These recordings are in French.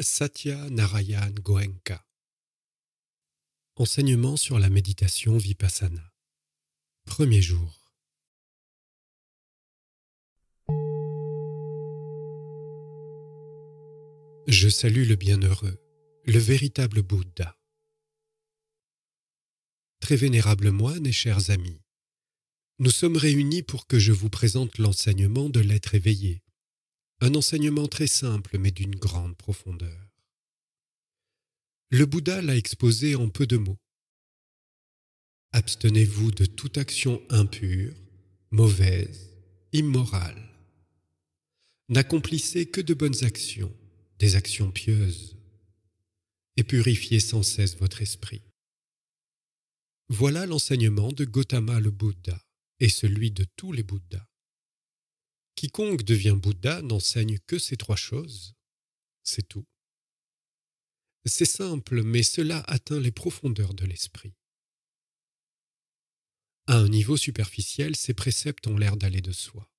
Satya Narayan Goenka. Enseignement sur la méditation vipassana. Premier jour. Je salue le bienheureux, le véritable Bouddha. Très vénérable moines et chers amis, nous sommes réunis pour que je vous présente l'enseignement de l'être éveillé, un enseignement très simple mais d'une grande profondeur. Le Bouddha l'a exposé en peu de mots. Abstenez-vous de toute action impure, mauvaise, immorale. N'accomplissez que de bonnes actions, des actions pieuses, et purifiez sans cesse votre esprit. Voilà l'enseignement de Gautama le Bouddha et celui de tous les Bouddhas. Quiconque devient Bouddha n'enseigne que ces trois choses. C'est tout. C'est simple, mais cela atteint les profondeurs de l'esprit. À un niveau superficiel, ces préceptes ont l'air d'aller de soi.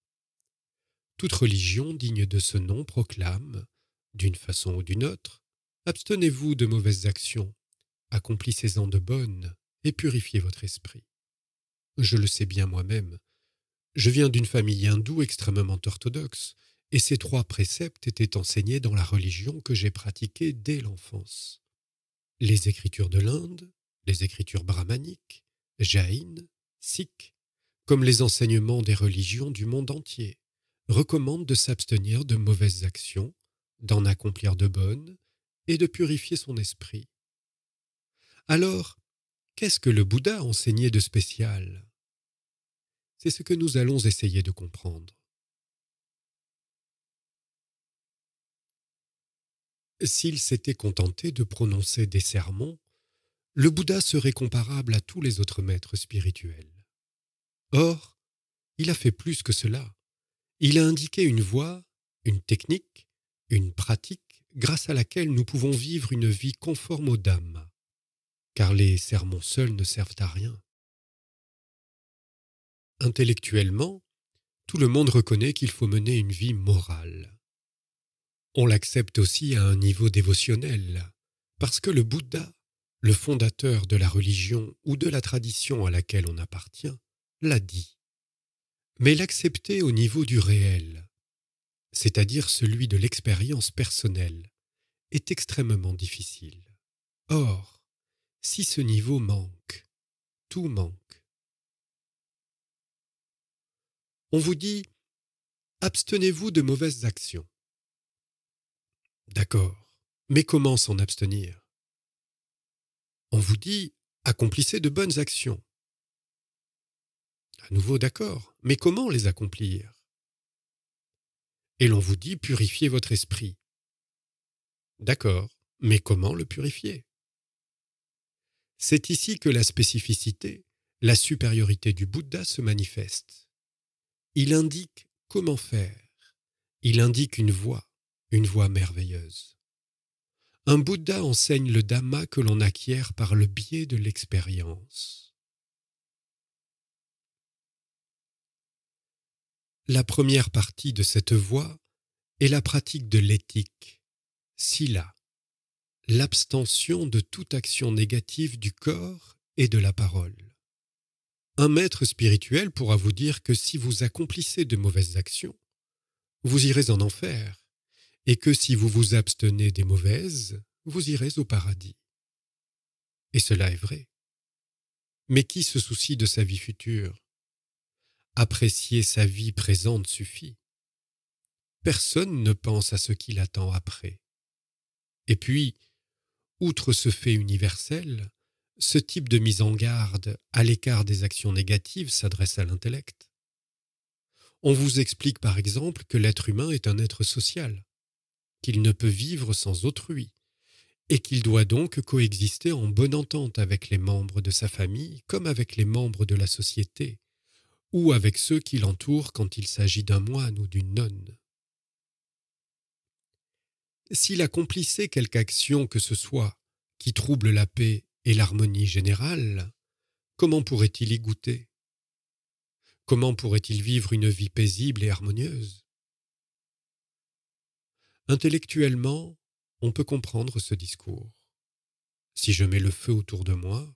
Toute religion digne de ce nom proclame, d'une façon ou d'une autre, Abstenez-vous de mauvaises actions, accomplissez-en de bonnes, et purifiez votre esprit. Je le sais bien moi-même, je viens d'une famille hindoue extrêmement orthodoxe, et ces trois préceptes étaient enseignés dans la religion que j'ai pratiquée dès l'enfance. Les écritures de l'Inde, les écritures brahmaniques, jaïnes, sikhs, comme les enseignements des religions du monde entier, recommandent de s'abstenir de mauvaises actions, d'en accomplir de bonnes, et de purifier son esprit. Alors, qu'est-ce que le Bouddha enseignait de spécial c'est ce que nous allons essayer de comprendre. S'il s'était contenté de prononcer des sermons, le Bouddha serait comparable à tous les autres maîtres spirituels. Or, il a fait plus que cela. Il a indiqué une voie, une technique, une pratique grâce à laquelle nous pouvons vivre une vie conforme aux dames. Car les sermons seuls ne servent à rien intellectuellement, tout le monde reconnaît qu'il faut mener une vie morale. On l'accepte aussi à un niveau dévotionnel, parce que le Bouddha, le fondateur de la religion ou de la tradition à laquelle on appartient, l'a dit. Mais l'accepter au niveau du réel, c'est-à-dire celui de l'expérience personnelle, est extrêmement difficile. Or, si ce niveau manque, tout manque. on vous dit Abstenez-vous de mauvaises actions. D'accord, mais comment s'en abstenir On vous dit Accomplissez de bonnes actions. À nouveau d'accord, mais comment les accomplir Et l'on vous dit Purifiez votre esprit. D'accord, mais comment le purifier C'est ici que la spécificité, la supériorité du Bouddha se manifeste. Il indique comment faire. Il indique une voie, une voie merveilleuse. Un Bouddha enseigne le Dhamma que l'on acquiert par le biais de l'expérience. La première partie de cette voie est la pratique de l'éthique, sila, l'abstention de toute action négative du corps et de la parole. Un maître spirituel pourra vous dire que si vous accomplissez de mauvaises actions, vous irez en enfer, et que si vous vous abstenez des mauvaises, vous irez au paradis. Et cela est vrai. Mais qui se soucie de sa vie future Apprécier sa vie présente suffit. Personne ne pense à ce qui l'attend après. Et puis, outre ce fait universel, ce type de mise en garde à l'écart des actions négatives s'adresse à l'intellect. On vous explique par exemple que l'être humain est un être social, qu'il ne peut vivre sans autrui, et qu'il doit donc coexister en bonne entente avec les membres de sa famille comme avec les membres de la société, ou avec ceux qui l'entourent quand il s'agit d'un moine ou d'une nonne. S'il accomplissait quelque action que ce soit qui trouble la paix et l'harmonie générale, comment pourrait-il y goûter Comment pourrait-il vivre une vie paisible et harmonieuse Intellectuellement, on peut comprendre ce discours. Si je mets le feu autour de moi,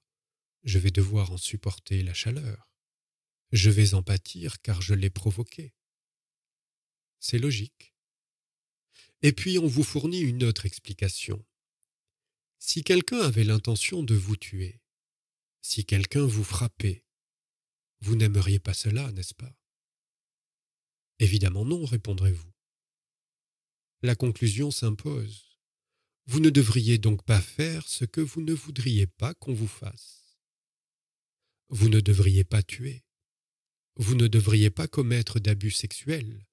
je vais devoir en supporter la chaleur. Je vais en pâtir car je l'ai provoqué. C'est logique. Et puis on vous fournit une autre explication. Si quelqu'un avait l'intention de vous tuer, si quelqu'un vous frappait, vous n'aimeriez pas cela, n'est-ce pas Évidemment non, répondrez-vous. La conclusion s'impose. Vous ne devriez donc pas faire ce que vous ne voudriez pas qu'on vous fasse. Vous ne devriez pas tuer. Vous ne devriez pas commettre d'abus sexuels.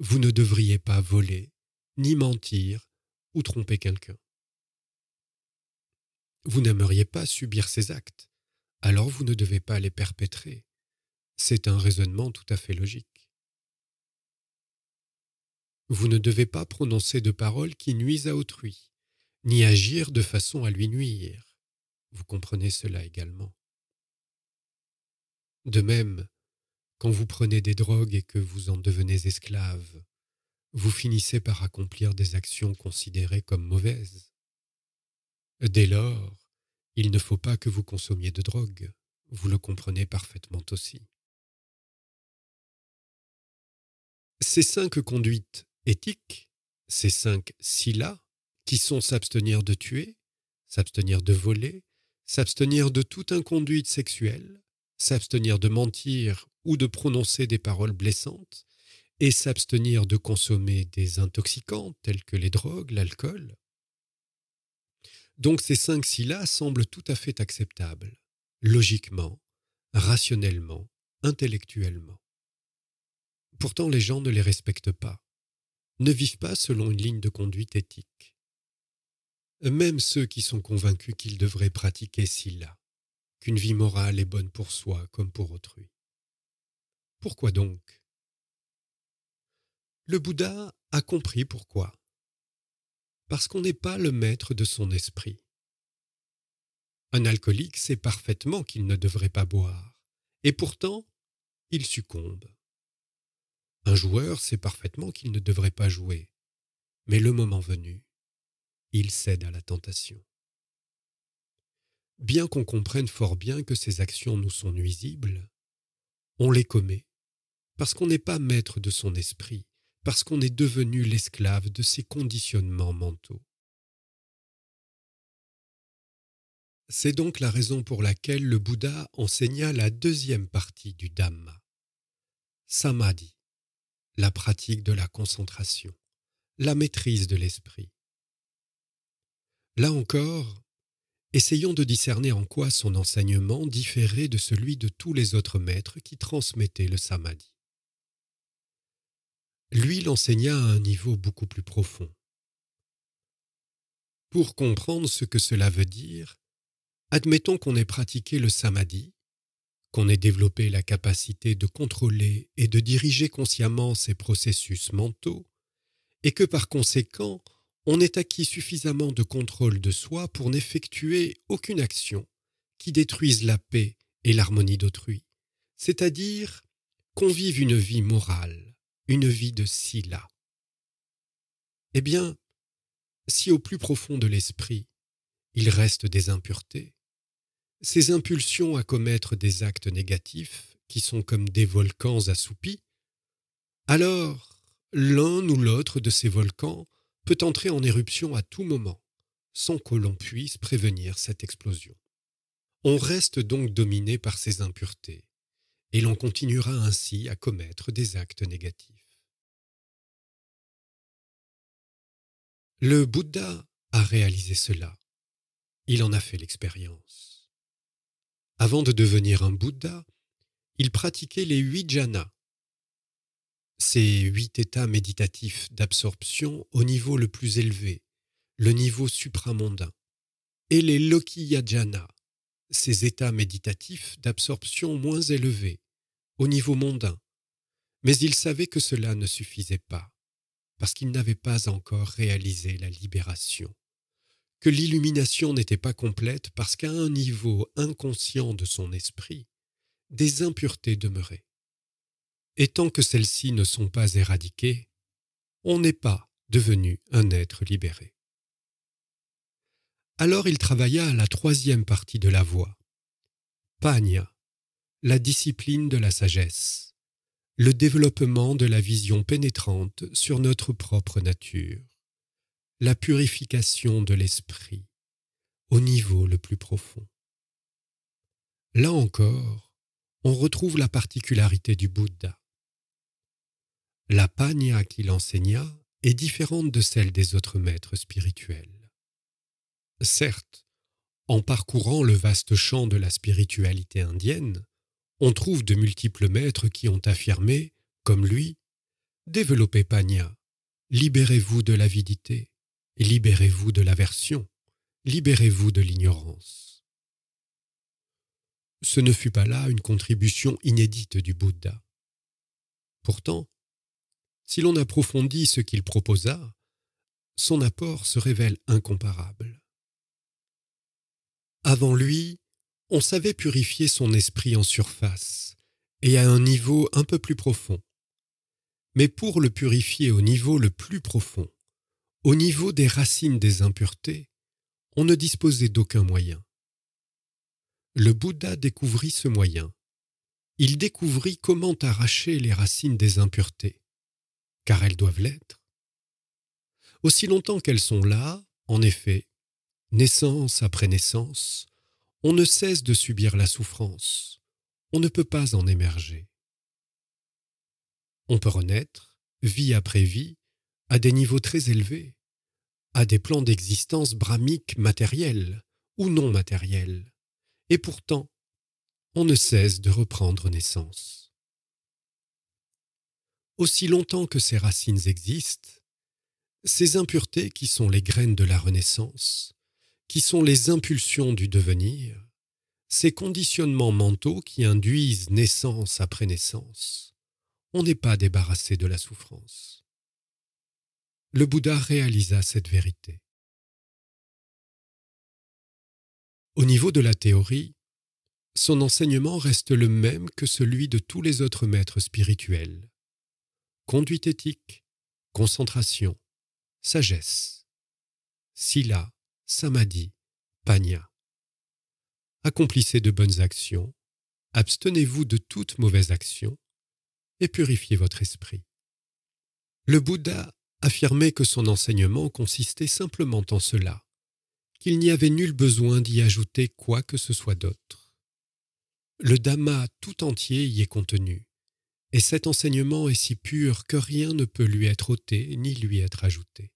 Vous ne devriez pas voler, ni mentir, ou tromper quelqu'un. Vous n'aimeriez pas subir ces actes, alors vous ne devez pas les perpétrer. C'est un raisonnement tout à fait logique. Vous ne devez pas prononcer de paroles qui nuisent à autrui, ni agir de façon à lui nuire. Vous comprenez cela également. De même, quand vous prenez des drogues et que vous en devenez esclave, vous finissez par accomplir des actions considérées comme mauvaises. Dès lors, il ne faut pas que vous consommiez de drogue, vous le comprenez parfaitement aussi. Ces cinq conduites éthiques, ces cinq sila, qui sont s'abstenir de tuer, s'abstenir de voler, s'abstenir de toute inconduite sexuelle, s'abstenir de mentir ou de prononcer des paroles blessantes, et s'abstenir de consommer des intoxicants tels que les drogues, l'alcool, donc ces cinq Silas semblent tout à fait acceptables, logiquement, rationnellement, intellectuellement. Pourtant les gens ne les respectent pas, ne vivent pas selon une ligne de conduite éthique. Même ceux qui sont convaincus qu'ils devraient pratiquer s'il-là, qu'une vie morale est bonne pour soi comme pour autrui. Pourquoi donc Le Bouddha a compris pourquoi parce qu'on n'est pas le maître de son esprit. Un alcoolique sait parfaitement qu'il ne devrait pas boire, et pourtant, il succombe. Un joueur sait parfaitement qu'il ne devrait pas jouer, mais le moment venu, il cède à la tentation. Bien qu'on comprenne fort bien que ces actions nous sont nuisibles, on les commet parce qu'on n'est pas maître de son esprit parce qu'on est devenu l'esclave de ces conditionnements mentaux. C'est donc la raison pour laquelle le Bouddha enseigna la deuxième partie du Dhamma, Samadhi, la pratique de la concentration, la maîtrise de l'esprit. Là encore, essayons de discerner en quoi son enseignement différait de celui de tous les autres maîtres qui transmettaient le Samadhi lui l'enseigna à un niveau beaucoup plus profond. Pour comprendre ce que cela veut dire, admettons qu'on ait pratiqué le samadhi, qu'on ait développé la capacité de contrôler et de diriger consciemment ses processus mentaux, et que par conséquent, on ait acquis suffisamment de contrôle de soi pour n'effectuer aucune action qui détruise la paix et l'harmonie d'autrui, c'est-à-dire qu'on vive une vie morale une vie de scie-là. Eh bien, si au plus profond de l'esprit, il reste des impuretés, ces impulsions à commettre des actes négatifs, qui sont comme des volcans assoupis, alors l'un ou l'autre de ces volcans peut entrer en éruption à tout moment, sans que l'on puisse prévenir cette explosion. On reste donc dominé par ces impuretés, et l'on continuera ainsi à commettre des actes négatifs. Le Bouddha a réalisé cela. Il en a fait l'expérience. Avant de devenir un Bouddha, il pratiquait les huit jhanas, ces huit états méditatifs d'absorption au niveau le plus élevé, le niveau supramondain, et les lokiya ces états méditatifs d'absorption moins élevés, au niveau mondain. Mais il savait que cela ne suffisait pas, parce qu'il n'avait pas encore réalisé la libération, que l'illumination n'était pas complète parce qu'à un niveau inconscient de son esprit, des impuretés demeuraient. Et tant que celles-ci ne sont pas éradiquées, on n'est pas devenu un être libéré. Alors il travailla à la troisième partie de la voie, Pagna, la discipline de la sagesse, le développement de la vision pénétrante sur notre propre nature, la purification de l'esprit au niveau le plus profond. Là encore, on retrouve la particularité du Bouddha. La pagna qu'il enseigna est différente de celle des autres maîtres spirituels. Certes, en parcourant le vaste champ de la spiritualité indienne, on trouve de multiples maîtres qui ont affirmé, comme lui, Développez Pagna, libérez-vous de l'avidité, libérez-vous de l'aversion, libérez-vous de l'ignorance. Ce ne fut pas là une contribution inédite du Bouddha. Pourtant, si l'on approfondit ce qu'il proposa, son apport se révèle incomparable. Avant lui, on savait purifier son esprit en surface et à un niveau un peu plus profond. Mais pour le purifier au niveau le plus profond, au niveau des racines des impuretés, on ne disposait d'aucun moyen. Le Bouddha découvrit ce moyen. Il découvrit comment arracher les racines des impuretés, car elles doivent l'être. Aussi longtemps qu'elles sont là, en effet, naissance après naissance, on ne cesse de subir la souffrance, on ne peut pas en émerger. On peut renaître, vie après vie, à des niveaux très élevés, à des plans d'existence brahmiques matériels ou non matériels, et pourtant, on ne cesse de reprendre naissance. Aussi longtemps que ces racines existent, ces impuretés qui sont les graines de la Renaissance qui sont les impulsions du devenir, ces conditionnements mentaux qui induisent naissance après naissance, on n'est pas débarrassé de la souffrance. Le Bouddha réalisa cette vérité. Au niveau de la théorie, son enseignement reste le même que celui de tous les autres maîtres spirituels. Conduite éthique, concentration, sagesse, sila, samadhi, panya. Accomplissez de bonnes actions, abstenez-vous de toute mauvaise action et purifiez votre esprit. Le Bouddha affirmait que son enseignement consistait simplement en cela, qu'il n'y avait nul besoin d'y ajouter quoi que ce soit d'autre. Le Dhamma tout entier y est contenu, et cet enseignement est si pur que rien ne peut lui être ôté ni lui être ajouté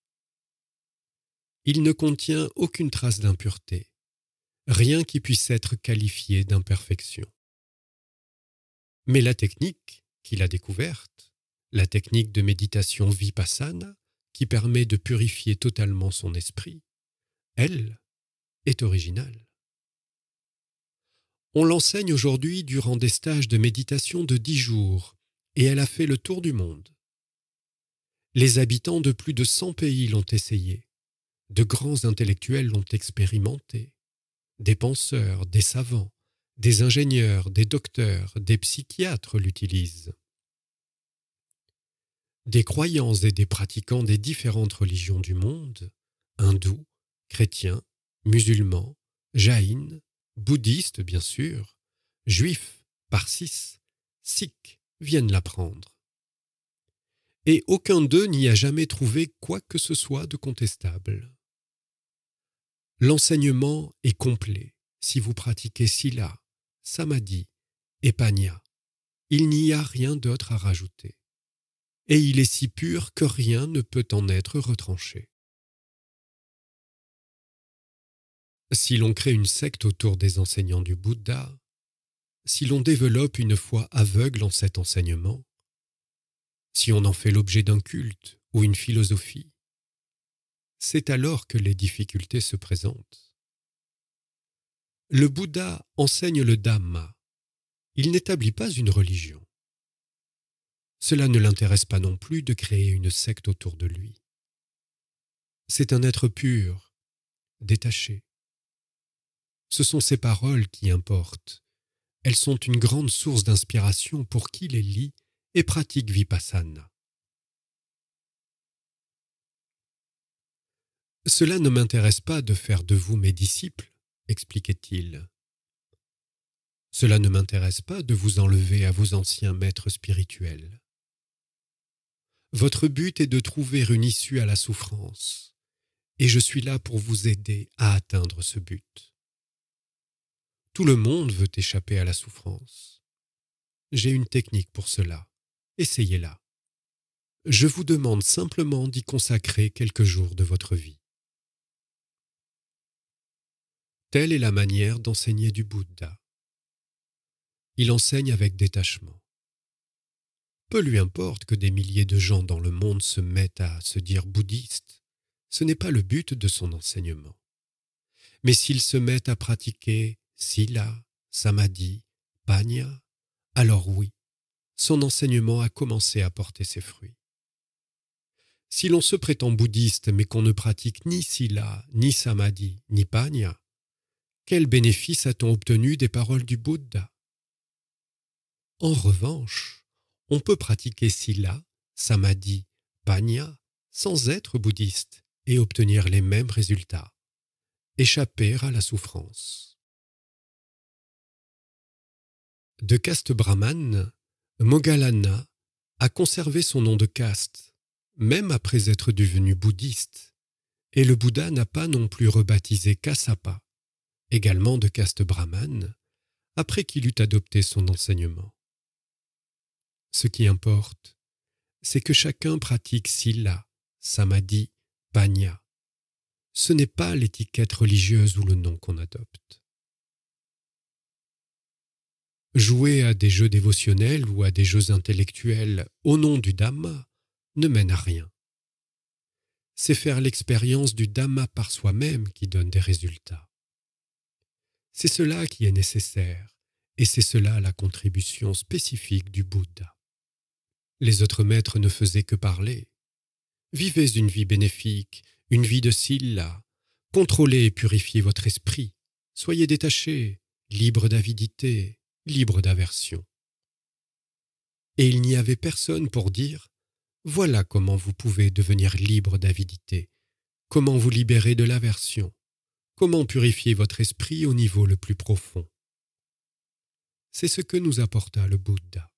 il ne contient aucune trace d'impureté, rien qui puisse être qualifié d'imperfection. Mais la technique qu'il a découverte, la technique de méditation vipassana, qui permet de purifier totalement son esprit, elle, est originale. On l'enseigne aujourd'hui durant des stages de méditation de dix jours, et elle a fait le tour du monde. Les habitants de plus de cent pays l'ont essayé. De grands intellectuels l'ont expérimenté, des penseurs, des savants, des ingénieurs, des docteurs, des psychiatres l'utilisent. Des croyants et des pratiquants des différentes religions du monde, hindous, chrétiens, musulmans, jaïnes, bouddhistes bien sûr, juifs, parsis, sikhs, viennent l'apprendre. Et aucun d'eux n'y a jamais trouvé quoi que ce soit de contestable. L'enseignement est complet si vous pratiquez Sila, Samadhi et Panya. Il n'y a rien d'autre à rajouter. Et il est si pur que rien ne peut en être retranché. Si l'on crée une secte autour des enseignants du Bouddha, si l'on développe une foi aveugle en cet enseignement, si on en fait l'objet d'un culte ou une philosophie, c'est alors que les difficultés se présentent. Le Bouddha enseigne le Dhamma. Il n'établit pas une religion. Cela ne l'intéresse pas non plus de créer une secte autour de lui. C'est un être pur, détaché. Ce sont ses paroles qui importent. Elles sont une grande source d'inspiration pour qui les lit et pratique Vipassana. Cela ne m'intéresse pas de faire de vous mes disciples, expliquait-il. Cela ne m'intéresse pas de vous enlever à vos anciens maîtres spirituels. Votre but est de trouver une issue à la souffrance, et je suis là pour vous aider à atteindre ce but. Tout le monde veut échapper à la souffrance. J'ai une technique pour cela. Essayez-la. Je vous demande simplement d'y consacrer quelques jours de votre vie. Telle est la manière d'enseigner du Bouddha. Il enseigne avec détachement. Peu lui importe que des milliers de gens dans le monde se mettent à se dire bouddhistes, ce n'est pas le but de son enseignement. Mais s'ils se mettent à pratiquer Sila, Samadhi, Panya, alors oui, son enseignement a commencé à porter ses fruits. Si l'on se prétend bouddhiste mais qu'on ne pratique ni Sila, ni Samadhi, ni Panya, quel bénéfice a-t-on obtenu des paroles du Bouddha En revanche, on peut pratiquer sila, samadhi, panya sans être bouddhiste et obtenir les mêmes résultats. Échapper à la souffrance. De caste brahmane, Mogalana a conservé son nom de caste, même après être devenu bouddhiste, et le Bouddha n'a pas non plus rebaptisé Kassapa également de caste brahmane, après qu'il eut adopté son enseignement. Ce qui importe, c'est que chacun pratique Silla, samadhi, panya. Ce n'est pas l'étiquette religieuse ou le nom qu'on adopte. Jouer à des jeux dévotionnels ou à des jeux intellectuels au nom du Dhamma ne mène à rien. C'est faire l'expérience du Dhamma par soi-même qui donne des résultats. C'est cela qui est nécessaire, et c'est cela la contribution spécifique du Bouddha. Les autres maîtres ne faisaient que parler. Vivez une vie bénéfique, une vie de silla, contrôlez et purifiez votre esprit, soyez détachés, libres d'avidité, libres d'aversion. Et il n'y avait personne pour dire Voilà comment vous pouvez devenir libre d'avidité, comment vous libérer de l'aversion, Comment purifier votre esprit au niveau le plus profond C'est ce que nous apporta le Bouddha.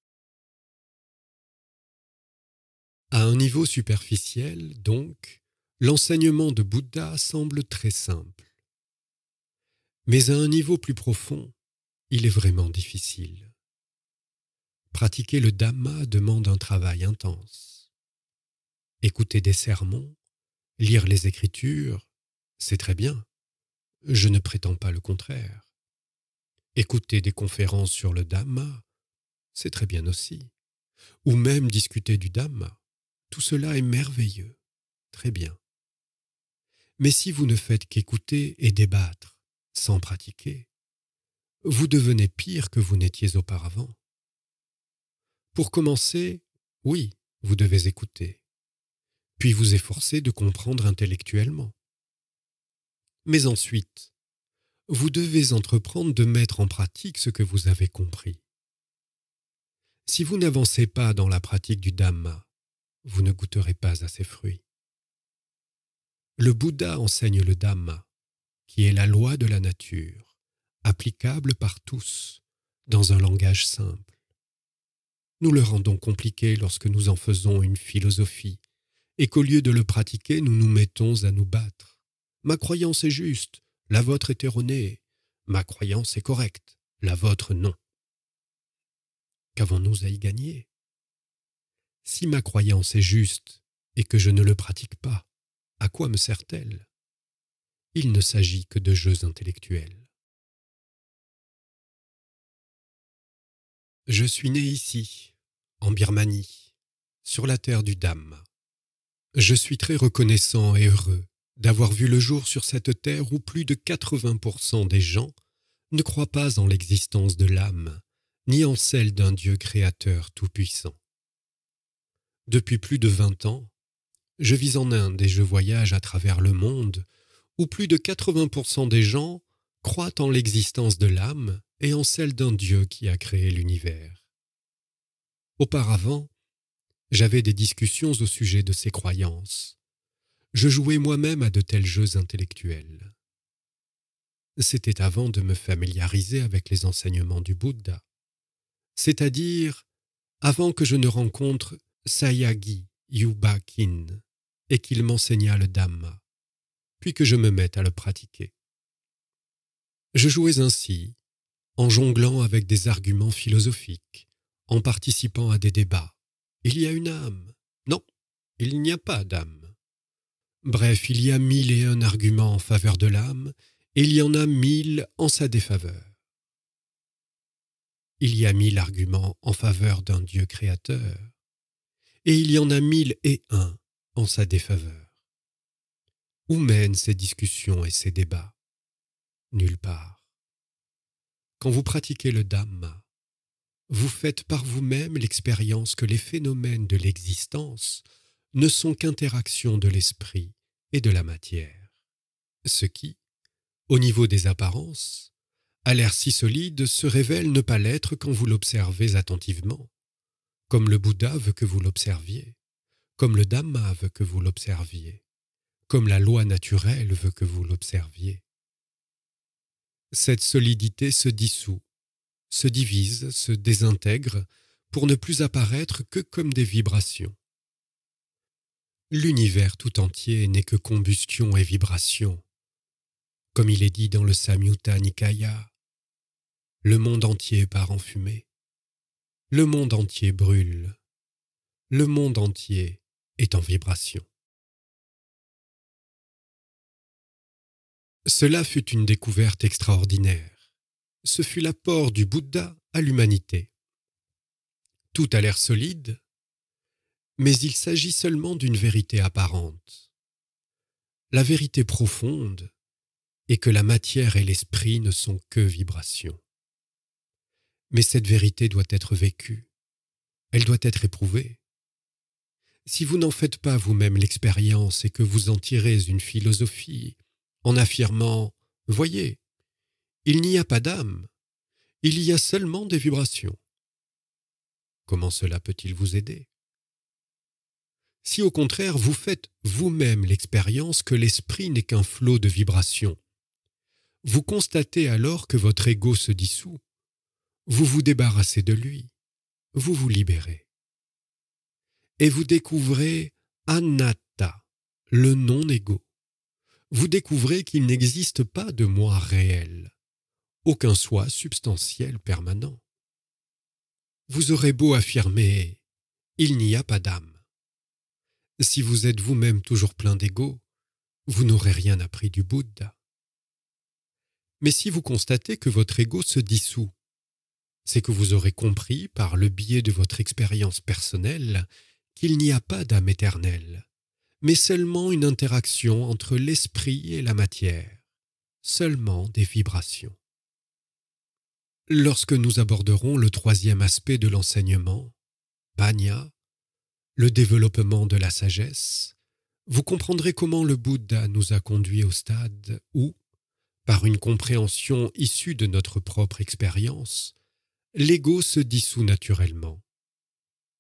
À un niveau superficiel, donc, l'enseignement de Bouddha semble très simple. Mais à un niveau plus profond, il est vraiment difficile. Pratiquer le Dhamma demande un travail intense. Écouter des sermons, lire les Écritures, c'est très bien. Je ne prétends pas le contraire. Écouter des conférences sur le Dhamma, c'est très bien aussi. Ou même discuter du Dhamma. Tout cela est merveilleux. Très bien. Mais si vous ne faites qu'écouter et débattre, sans pratiquer, vous devenez pire que vous n'étiez auparavant. Pour commencer, oui, vous devez écouter, puis vous efforcer de comprendre intellectuellement. Mais ensuite, vous devez entreprendre de mettre en pratique ce que vous avez compris. Si vous n'avancez pas dans la pratique du Dhamma, vous ne goûterez pas à ses fruits. Le Bouddha enseigne le Dhamma, qui est la loi de la nature, applicable par tous, dans un langage simple. Nous le rendons compliqué lorsque nous en faisons une philosophie, et qu'au lieu de le pratiquer, nous nous mettons à nous battre. Ma croyance est juste, la vôtre est erronée. Ma croyance est correcte, la vôtre non. Qu'avons-nous à y gagner Si ma croyance est juste et que je ne le pratique pas, à quoi me sert-elle Il ne s'agit que de jeux intellectuels. Je suis né ici, en Birmanie, sur la terre du Dam. Je suis très reconnaissant et heureux d'avoir vu le jour sur cette terre où plus de 80% des gens ne croient pas en l'existence de l'âme, ni en celle d'un Dieu créateur tout-puissant. Depuis plus de 20 ans, je vis en Inde et je voyage à travers le monde où plus de 80% des gens croient en l'existence de l'âme et en celle d'un Dieu qui a créé l'univers. Auparavant, j'avais des discussions au sujet de ces croyances je jouais moi-même à de tels jeux intellectuels. C'était avant de me familiariser avec les enseignements du Bouddha, c'est-à-dire avant que je ne rencontre Sayagi Kin et qu'il m'enseignât le Dhamma, puis que je me mette à le pratiquer. Je jouais ainsi, en jonglant avec des arguments philosophiques, en participant à des débats. Il y a une âme. Non, il n'y a pas d'âme. Bref, il y a mille et un arguments en faveur de l'âme, et il y en a mille en sa défaveur. Il y a mille arguments en faveur d'un Dieu créateur, et il y en a mille et un en sa défaveur. Où mènent ces discussions et ces débats Nulle part. Quand vous pratiquez le Dhamma, vous faites par vous-même l'expérience que les phénomènes de l'existence ne sont qu'interactions de l'esprit et de la matière. Ce qui, au niveau des apparences, a l'air si solide, se révèle ne pas l'être quand vous l'observez attentivement, comme le Bouddha veut que vous l'observiez, comme le Dhamma veut que vous l'observiez, comme la loi naturelle veut que vous l'observiez. Cette solidité se dissout, se divise, se désintègre, pour ne plus apparaître que comme des vibrations. L'univers tout entier n'est que combustion et vibration. Comme il est dit dans le Samyutta Nikaya, le monde entier part en fumée. Le monde entier brûle. Le monde entier est en vibration. Cela fut une découverte extraordinaire. Ce fut l'apport du Bouddha à l'humanité. Tout a l'air solide, mais il s'agit seulement d'une vérité apparente. La vérité profonde est que la matière et l'esprit ne sont que vibrations. Mais cette vérité doit être vécue, elle doit être éprouvée. Si vous n'en faites pas vous-même l'expérience et que vous en tirez une philosophie en affirmant ⁇ Voyez, il n'y a pas d'âme, il y a seulement des vibrations ⁇ comment cela peut-il vous aider si au contraire vous faites vous-même l'expérience que l'esprit n'est qu'un flot de vibrations. Vous constatez alors que votre ego se dissout, vous vous débarrassez de lui, vous vous libérez. Et vous découvrez Anatta, le non-ego. Vous découvrez qu'il n'existe pas de moi réel, aucun soi substantiel permanent. Vous aurez beau affirmer ⁇ Il n'y a pas d'âme si vous êtes vous-même toujours plein d'ego, vous n'aurez rien appris du Bouddha. Mais si vous constatez que votre ego se dissout, c'est que vous aurez compris par le biais de votre expérience personnelle qu'il n'y a pas d'âme éternelle, mais seulement une interaction entre l'esprit et la matière, seulement des vibrations. Lorsque nous aborderons le troisième aspect de l'enseignement, Banya, le développement de la sagesse, vous comprendrez comment le Bouddha nous a conduits au stade où, par une compréhension issue de notre propre expérience, l'ego se dissout naturellement.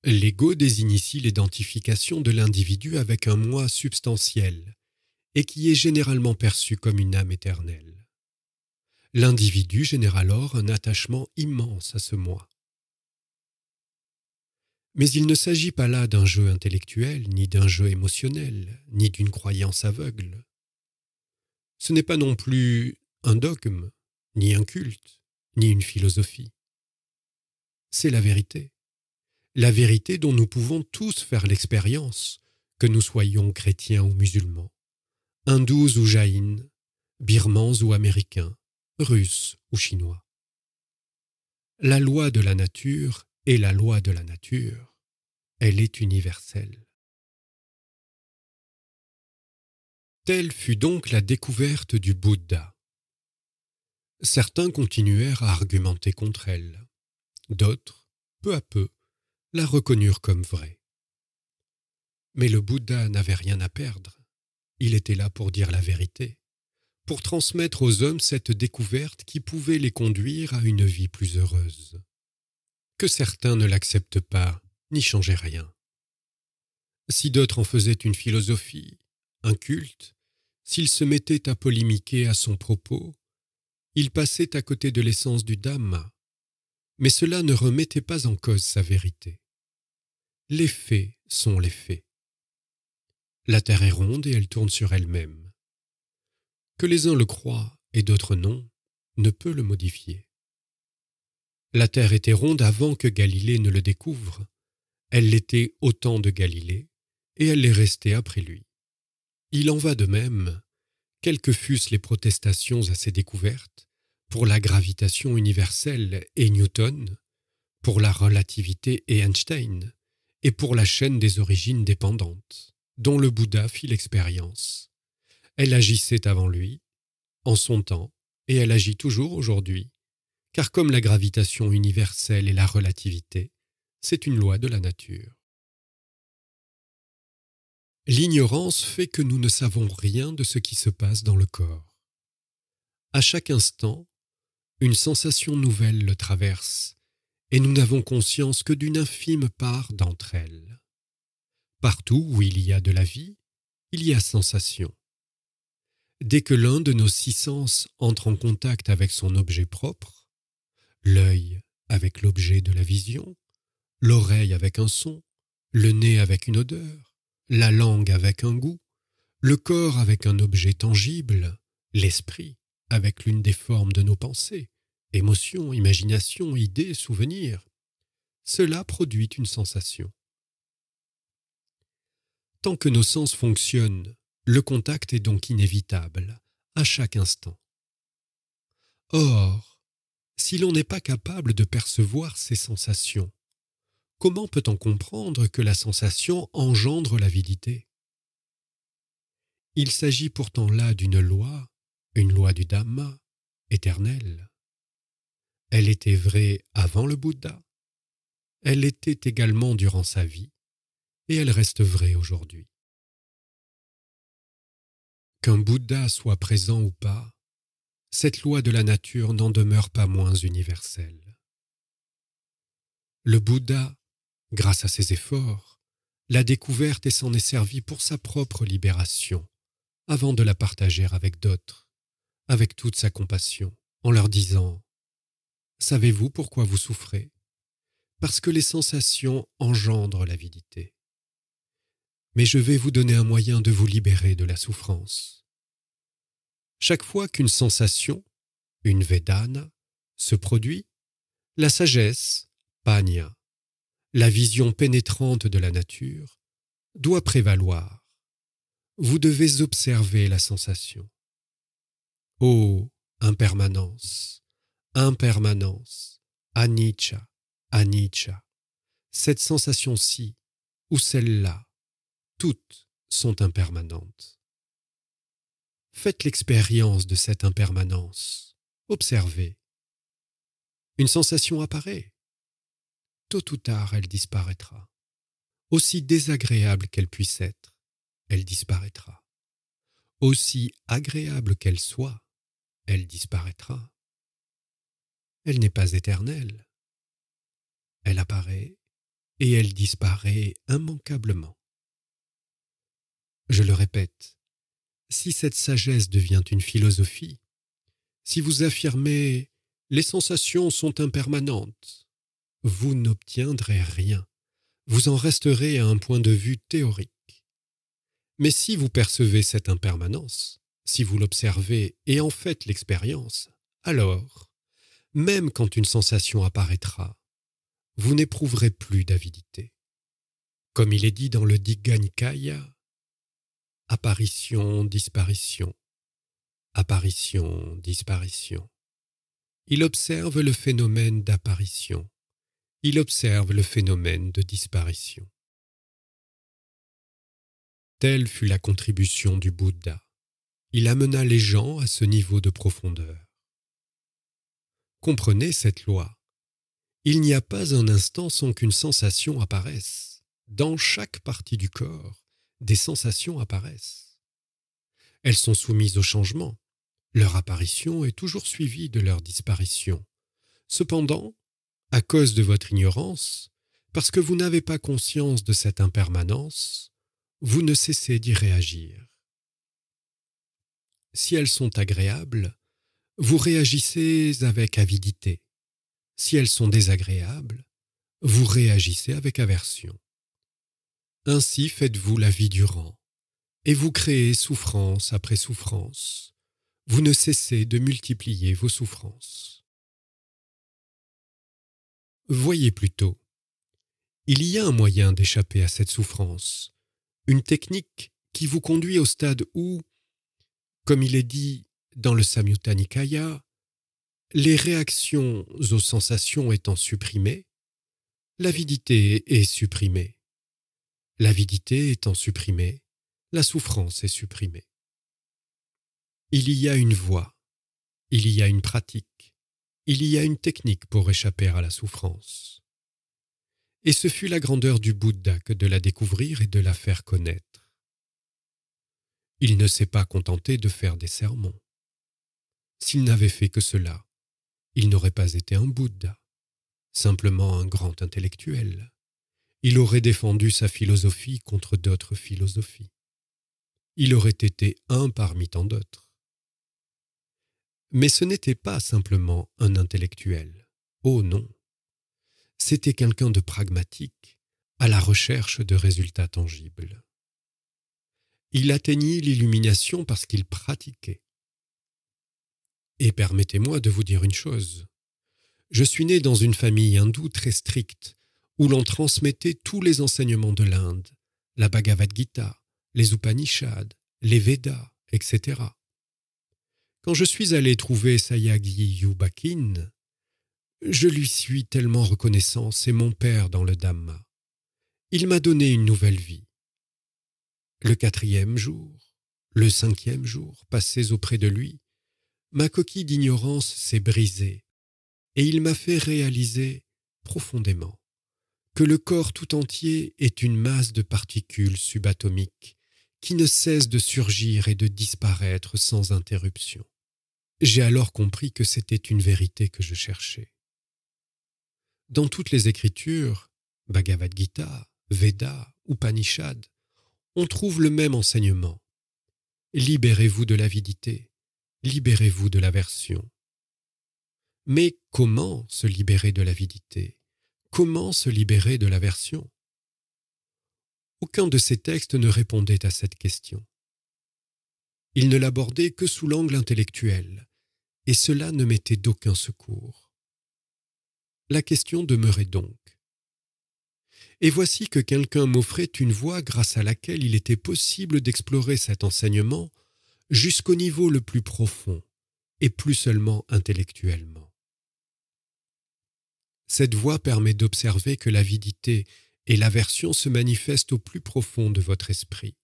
L'ego ici l'identification de l'individu avec un moi substantiel, et qui est généralement perçu comme une âme éternelle. L'individu génère alors un attachement immense à ce moi, mais il ne s'agit pas là d'un jeu intellectuel, ni d'un jeu émotionnel, ni d'une croyance aveugle. Ce n'est pas non plus un dogme, ni un culte, ni une philosophie. C'est la vérité. La vérité dont nous pouvons tous faire l'expérience, que nous soyons chrétiens ou musulmans, hindous ou jaïns, birmans ou américains, russes ou chinois. La loi de la nature et la loi de la nature, elle est universelle. Telle fut donc la découverte du Bouddha. Certains continuèrent à argumenter contre elle, d'autres, peu à peu, la reconnurent comme vraie. Mais le Bouddha n'avait rien à perdre, il était là pour dire la vérité, pour transmettre aux hommes cette découverte qui pouvait les conduire à une vie plus heureuse que certains ne l'acceptent pas, n'y changeait rien. Si d'autres en faisaient une philosophie, un culte, s'ils se mettaient à polémiquer à son propos, ils passaient à côté de l'essence du Dhamma, mais cela ne remettait pas en cause sa vérité. Les faits sont les faits. La Terre est ronde et elle tourne sur elle-même. Que les uns le croient et d'autres non, ne peut le modifier. La Terre était ronde avant que Galilée ne le découvre. Elle l'était au temps de Galilée, et elle l'est restée après lui. Il en va de même, quelles que fussent les protestations à ses découvertes, pour la gravitation universelle et Newton, pour la relativité et Einstein, et pour la chaîne des origines dépendantes, dont le Bouddha fit l'expérience. Elle agissait avant lui, en son temps, et elle agit toujours aujourd'hui, car comme la gravitation universelle et la relativité, c'est une loi de la nature. L'ignorance fait que nous ne savons rien de ce qui se passe dans le corps. À chaque instant, une sensation nouvelle le traverse, et nous n'avons conscience que d'une infime part d'entre elles. Partout où il y a de la vie, il y a sensation. Dès que l'un de nos six sens entre en contact avec son objet propre, l'œil avec l'objet de la vision, l'oreille avec un son, le nez avec une odeur, la langue avec un goût, le corps avec un objet tangible, l'esprit avec l'une des formes de nos pensées, émotions, imaginations, idées, souvenirs. Cela produit une sensation. Tant que nos sens fonctionnent, le contact est donc inévitable, à chaque instant. Or, si l'on n'est pas capable de percevoir ces sensations Comment peut-on comprendre que la sensation engendre l'avidité Il s'agit pourtant là d'une loi, une loi du Dhamma, éternelle. Elle était vraie avant le Bouddha, elle l'était également durant sa vie, et elle reste vraie aujourd'hui. Qu'un Bouddha soit présent ou pas, cette loi de la nature n'en demeure pas moins universelle. Le Bouddha, grâce à ses efforts, l'a découverte et s'en est servi pour sa propre libération, avant de la partager avec d'autres, avec toute sa compassion, en leur disant Savez-vous pourquoi vous souffrez Parce que les sensations engendrent l'avidité. Mais je vais vous donner un moyen de vous libérer de la souffrance. Chaque fois qu'une sensation, une Vedana, se produit, la sagesse, Panya, la vision pénétrante de la nature, doit prévaloir. Vous devez observer la sensation. Ô impermanence, impermanence, anicca, anicca, cette sensation-ci ou celle-là, toutes sont impermanentes. Faites l'expérience de cette impermanence. Observez. Une sensation apparaît. Tôt ou tard, elle disparaîtra. Aussi désagréable qu'elle puisse être, elle disparaîtra. Aussi agréable qu'elle soit, elle disparaîtra. Elle n'est pas éternelle. Elle apparaît et elle disparaît immanquablement. Je le répète, si cette sagesse devient une philosophie, si vous affirmez les sensations sont impermanentes, vous n'obtiendrez rien, vous en resterez à un point de vue théorique. Mais si vous percevez cette impermanence, si vous l'observez et en faites l'expérience, alors, même quand une sensation apparaîtra, vous n'éprouverez plus d'avidité. Comme il est dit dans le Apparition, disparition. Apparition, disparition. Il observe le phénomène d'apparition. Il observe le phénomène de disparition. Telle fut la contribution du Bouddha. Il amena les gens à ce niveau de profondeur. Comprenez cette loi. Il n'y a pas un instant sans qu'une sensation apparaisse, dans chaque partie du corps, des sensations apparaissent. Elles sont soumises au changement. Leur apparition est toujours suivie de leur disparition. Cependant, à cause de votre ignorance, parce que vous n'avez pas conscience de cette impermanence, vous ne cessez d'y réagir. Si elles sont agréables, vous réagissez avec avidité. Si elles sont désagréables, vous réagissez avec aversion. Ainsi faites-vous la vie durant, et vous créez souffrance après souffrance. Vous ne cessez de multiplier vos souffrances. Voyez plutôt. Il y a un moyen d'échapper à cette souffrance, une technique qui vous conduit au stade où, comme il est dit dans le Samyutta Nikaya, les réactions aux sensations étant supprimées, l'avidité est supprimée L'avidité étant supprimée, la souffrance est supprimée. Il y a une voie, il y a une pratique, il y a une technique pour échapper à la souffrance. Et ce fut la grandeur du Bouddha que de la découvrir et de la faire connaître. Il ne s'est pas contenté de faire des sermons. S'il n'avait fait que cela, il n'aurait pas été un Bouddha, simplement un grand intellectuel il aurait défendu sa philosophie contre d'autres philosophies. Il aurait été un parmi tant d'autres. Mais ce n'était pas simplement un intellectuel. Oh non. C'était quelqu'un de pragmatique, à la recherche de résultats tangibles. Il atteignit l'illumination parce qu'il pratiquait. Et permettez-moi de vous dire une chose. Je suis né dans une famille hindoue très stricte, où l'on transmettait tous les enseignements de l'Inde, la Bhagavad Gita, les Upanishads, les Védas, etc. Quand je suis allé trouver Sayagi Yubakin, je lui suis tellement reconnaissant, c'est mon père dans le Dhamma. Il m'a donné une nouvelle vie. Le quatrième jour, le cinquième jour, passés auprès de lui, ma coquille d'ignorance s'est brisée, et il m'a fait réaliser profondément que le corps tout entier est une masse de particules subatomiques qui ne cessent de surgir et de disparaître sans interruption. J'ai alors compris que c'était une vérité que je cherchais. Dans toutes les écritures, Bhagavad Gita, Veda, Upanishad, on trouve le même enseignement. Libérez-vous de l'avidité, libérez-vous de l'aversion. Mais comment se libérer de l'avidité Comment se libérer de l'aversion Aucun de ces textes ne répondait à cette question. Il ne l'abordait que sous l'angle intellectuel, et cela ne mettait d'aucun secours. La question demeurait donc. Et voici que quelqu'un m'offrait une voie grâce à laquelle il était possible d'explorer cet enseignement jusqu'au niveau le plus profond, et plus seulement intellectuellement. Cette voie permet d'observer que l'avidité et l'aversion se manifestent au plus profond de votre esprit,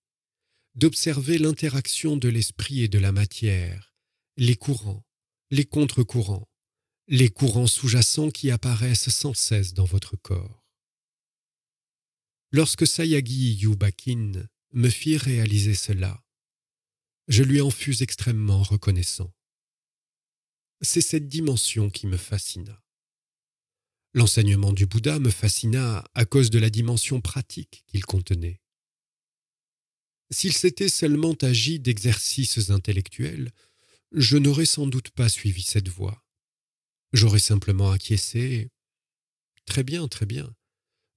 d'observer l'interaction de l'esprit et de la matière, les courants, les contre-courants, les courants sous-jacents qui apparaissent sans cesse dans votre corps. Lorsque Sayagi Yubakin me fit réaliser cela, je lui en fus extrêmement reconnaissant. C'est cette dimension qui me fascina. L'enseignement du Bouddha me fascina à cause de la dimension pratique qu'il contenait. S'il s'était seulement agi d'exercices intellectuels, je n'aurais sans doute pas suivi cette voie. J'aurais simplement acquiescé. Très bien, très bien.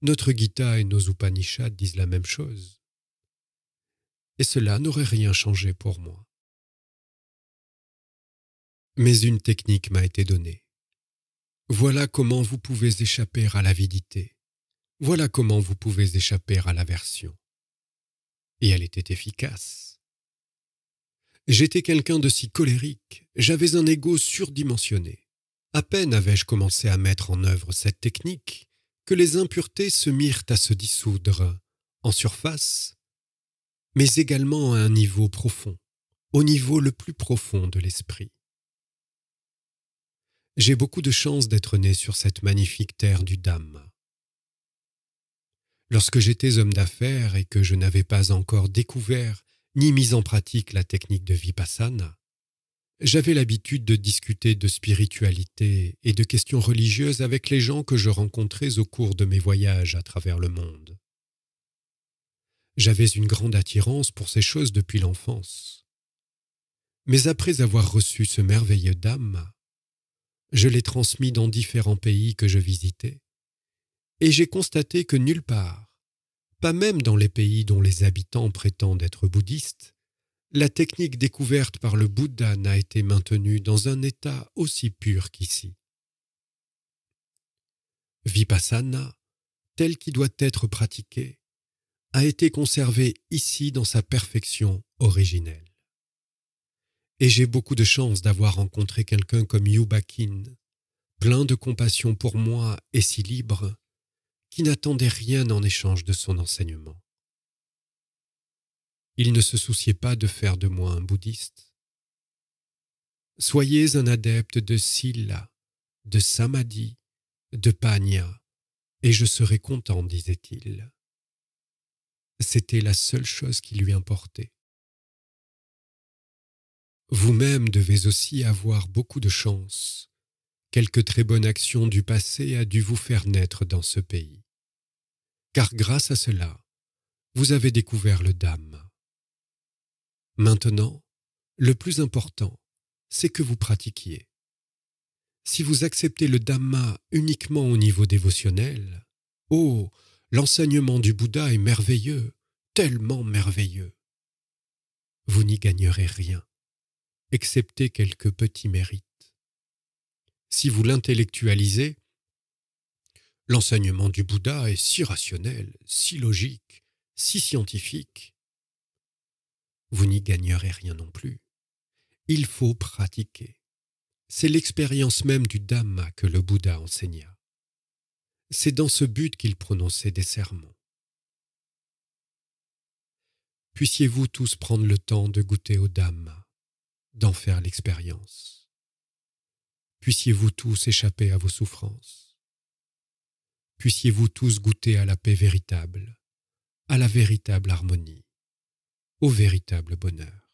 Notre Gita et nos Upanishads disent la même chose. Et cela n'aurait rien changé pour moi. Mais une technique m'a été donnée. Voilà comment vous pouvez échapper à l'avidité. Voilà comment vous pouvez échapper à l'aversion. Et elle était efficace. J'étais quelqu'un de si colérique, j'avais un égo surdimensionné. À peine avais-je commencé à mettre en œuvre cette technique que les impuretés se mirent à se dissoudre, en surface, mais également à un niveau profond, au niveau le plus profond de l'esprit. J'ai beaucoup de chance d'être né sur cette magnifique terre du dame. Lorsque j'étais homme d'affaires et que je n'avais pas encore découvert ni mis en pratique la technique de Vipassana, j'avais l'habitude de discuter de spiritualité et de questions religieuses avec les gens que je rencontrais au cours de mes voyages à travers le monde. J'avais une grande attirance pour ces choses depuis l'enfance. Mais après avoir reçu ce merveilleux dame, je l'ai transmis dans différents pays que je visitais. Et j'ai constaté que nulle part, pas même dans les pays dont les habitants prétendent être bouddhistes, la technique découverte par le Bouddha n'a été maintenue dans un état aussi pur qu'ici. Vipassana, tel qu'il doit être pratiqué, a été conservé ici dans sa perfection originelle. Et j'ai beaucoup de chance d'avoir rencontré quelqu'un comme Yubakin, plein de compassion pour moi et si libre, qui n'attendait rien en échange de son enseignement. Il ne se souciait pas de faire de moi un bouddhiste. Soyez un adepte de Silla, de Samadhi, de Panya, et je serai content, disait-il. C'était la seule chose qui lui importait. Vous-même devez aussi avoir beaucoup de chance. Quelque très bonne action du passé a dû vous faire naître dans ce pays. Car grâce à cela, vous avez découvert le Dhamma. Maintenant, le plus important, c'est que vous pratiquiez. Si vous acceptez le Dhamma uniquement au niveau dévotionnel, oh, l'enseignement du Bouddha est merveilleux, tellement merveilleux. Vous n'y gagnerez rien excepté quelques petits mérites. Si vous l'intellectualisez, l'enseignement du Bouddha est si rationnel, si logique, si scientifique, vous n'y gagnerez rien non plus. Il faut pratiquer. C'est l'expérience même du Dhamma que le Bouddha enseigna. C'est dans ce but qu'il prononçait des sermons. Puissiez-vous tous prendre le temps de goûter au Dhamma d'en faire l'expérience. Puissiez-vous tous échapper à vos souffrances. Puissiez-vous tous goûter à la paix véritable, à la véritable harmonie, au véritable bonheur.